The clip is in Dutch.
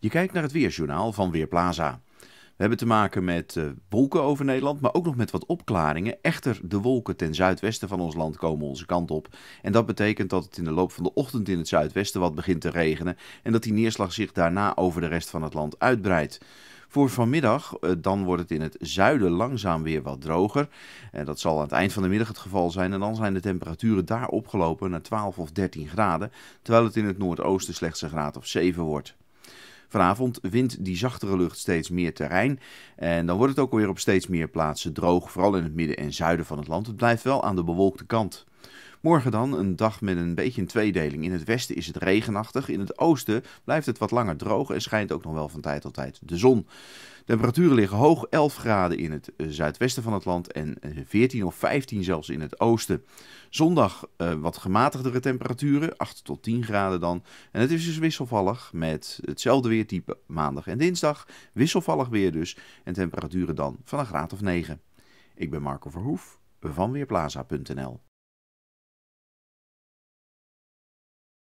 Je kijkt naar het weerjournaal van Weerplaza. We hebben te maken met eh, wolken over Nederland, maar ook nog met wat opklaringen. Echter, de wolken ten zuidwesten van ons land komen onze kant op. En dat betekent dat het in de loop van de ochtend in het zuidwesten wat begint te regenen en dat die neerslag zich daarna over de rest van het land uitbreidt. Voor vanmiddag, eh, dan wordt het in het zuiden langzaam weer wat droger. En dat zal aan het eind van de middag het geval zijn. En dan zijn de temperaturen daar opgelopen naar 12 of 13 graden, terwijl het in het noordoosten slechts een graad of 7 wordt. Vanavond wint die zachtere lucht steeds meer terrein. En dan wordt het ook weer op steeds meer plaatsen droog. Vooral in het midden en zuiden van het land. Het blijft wel aan de bewolkte kant. Morgen dan een dag met een beetje een tweedeling. In het westen is het regenachtig, in het oosten blijft het wat langer droog en schijnt ook nog wel van tijd tot tijd de zon. Temperaturen liggen hoog, 11 graden in het eh, zuidwesten van het land en 14 eh, of 15 zelfs in het oosten. Zondag eh, wat gematigdere temperaturen, 8 tot 10 graden dan. En het is dus wisselvallig met hetzelfde weertype maandag en dinsdag. Wisselvallig weer dus en temperaturen dan van een graad of 9. Ik ben Marco Verhoef van Weerplaza.nl